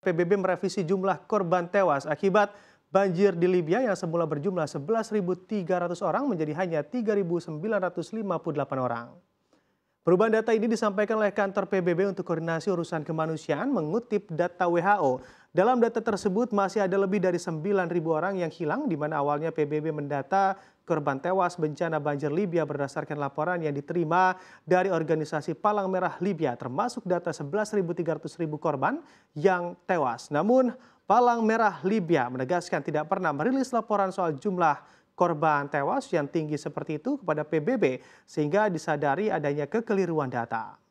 PBB merevisi jumlah korban tewas akibat banjir di Libya yang semula berjumlah 11.300 orang menjadi hanya 3.958 orang. Perubahan data ini disampaikan oleh kantor PBB untuk koordinasi urusan kemanusiaan mengutip data WHO. Dalam data tersebut masih ada lebih dari 9.000 orang yang hilang di mana awalnya PBB mendata korban tewas bencana banjir Libya berdasarkan laporan yang diterima dari organisasi Palang Merah Libya termasuk data 11.300.000 korban yang tewas. Namun Palang Merah Libya menegaskan tidak pernah merilis laporan soal jumlah korban tewas yang tinggi seperti itu kepada pbb sehingga disadari adanya kekeliruan data